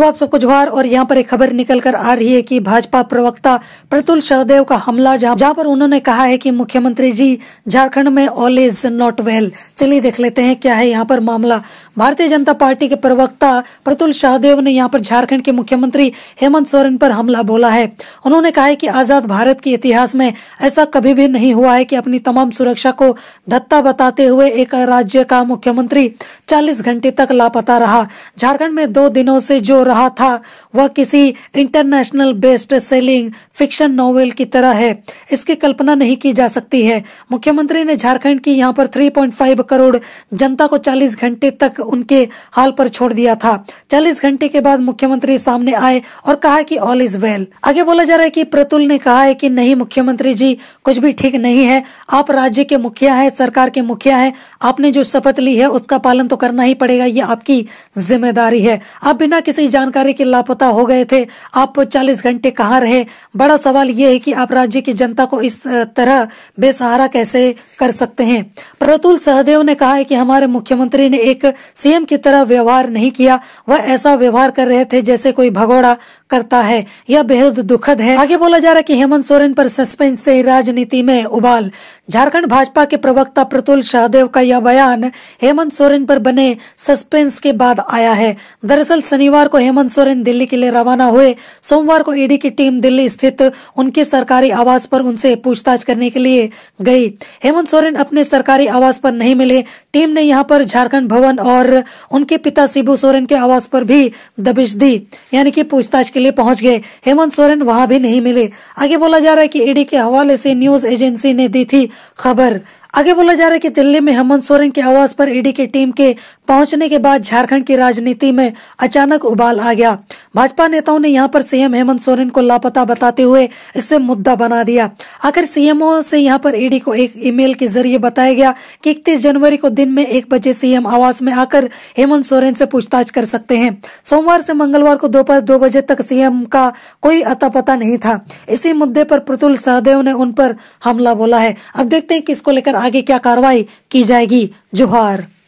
तो आप सबको जोहार और यहाँ पर एक खबर निकल कर आ रही है कि भाजपा प्रवक्ता प्रतुल सहदेव का हमला जहाँ पर उन्होंने कहा है कि मुख्यमंत्री जी झारखंड में ऑल इज नॉट वेल चलिए देख लेते हैं क्या है यहाँ पर मामला भारतीय जनता पार्टी के प्रवक्ता प्रतुल शाहदेव ने यहाँ पर झारखंड के मुख्यमंत्री हेमंत सोरेन पर हमला बोला है उन्होंने कहा है कि आजाद भारत के इतिहास में ऐसा कभी भी नहीं हुआ है कि अपनी तमाम सुरक्षा को धत्ता बताते हुए एक राज्य का मुख्यमंत्री 40 घंटे तक लापता रहा झारखंड में दो दिनों से जो रहा था वह किसी international best selling fiction novel की तरह है इसकी कल्पना नहीं की जा सकती है मुख्यमंत्री ने झारखंड की यहाँ पर 3.5 करोड़ जनता को 40 घंटे तक उनके हाल पर छोड़ दिया था चालीस घंटे के बाद मुख्यमंत्री सामने आए और कहा कि ऑल इज वेल आगे बोला जा रहा है कि प्रतुल ने कहा है कि नहीं मुख्यमंत्री जी कुछ भी ठीक नहीं है आप राज्य के मुखिया है सरकार के मुखिया है आपने जो शपथ ली है उसका पालन तो करना ही पड़ेगा ये आपकी जिम्मेदारी है आप बिना किसी जानकारी के लापता हो गए थे आप चालीस घंटे कहाँ रहे बड़ा सवाल ये है कि आप राज्य की जनता को इस तरह बेसहारा कैसे कर सकते हैं प्रतुल सहदेव ने कहा है कि हमारे मुख्यमंत्री ने एक सीएम की तरह व्यवहार नहीं किया वह ऐसा व्यवहार कर रहे थे जैसे कोई भगोड़ा करता है यह बेहद दुखद है आगे बोला जा रहा है कि हेमंत सोरेन पर सस्पेंस से राजनीति में उबाल झारखंड भाजपा के प्रवक्ता प्रतुल शाहदेव का यह बयान हेमंत सोरेन पर बने सस्पेंस के बाद आया है दरअसल शनिवार को हेमंत सोरेन दिल्ली के लिए रवाना हुए सोमवार को ईडी की टीम दिल्ली स्थित उनके सरकारी आवास पर उनसे पूछताछ करने के लिए गई हेमंत सोरेन अपने सरकारी आवास पर नहीं मिले टीम ने यहाँ पर झारखंड भवन और उनके पिता शिबू सोरेन के आवास पर भी दबिश दी यानी की पूछताछ के लिए पहुँच गए हेमंत सोरेन वहाँ भी नहीं मिले आगे बोला जा रहा है की ईडी के हवाले ऐसी न्यूज एजेंसी ने दी थी खबर आगे बोला जा रहा है कि दिल्ली में हेमंत सोरेन की आवाज पर ईडी की टीम के पहुंचने के बाद झारखंड की राजनीति में अचानक उबाल आ गया भाजपा नेताओं ने यहाँ पर सीएम हेमंत सोरेन को लापता बताते हुए इसे मुद्दा बना दिया आखिर सीएमओ से यहाँ पर ईडी को एक ईमेल के जरिए बताया गया कि इकतीस जनवरी को दिन में एक बजे सीएम आवास में आकर हेमंत सोरेन से पूछताछ कर सकते हैं सोमवार से मंगलवार को दोपहर दो बजे तक सीएम का कोई अता पता नहीं था इसी मुद्दे पर प्रतुल सहदेव ने उन पर हमला बोला है अब देखते हैं कि इसको लेकर आगे क्या कार्रवाई की जाएगी जोहार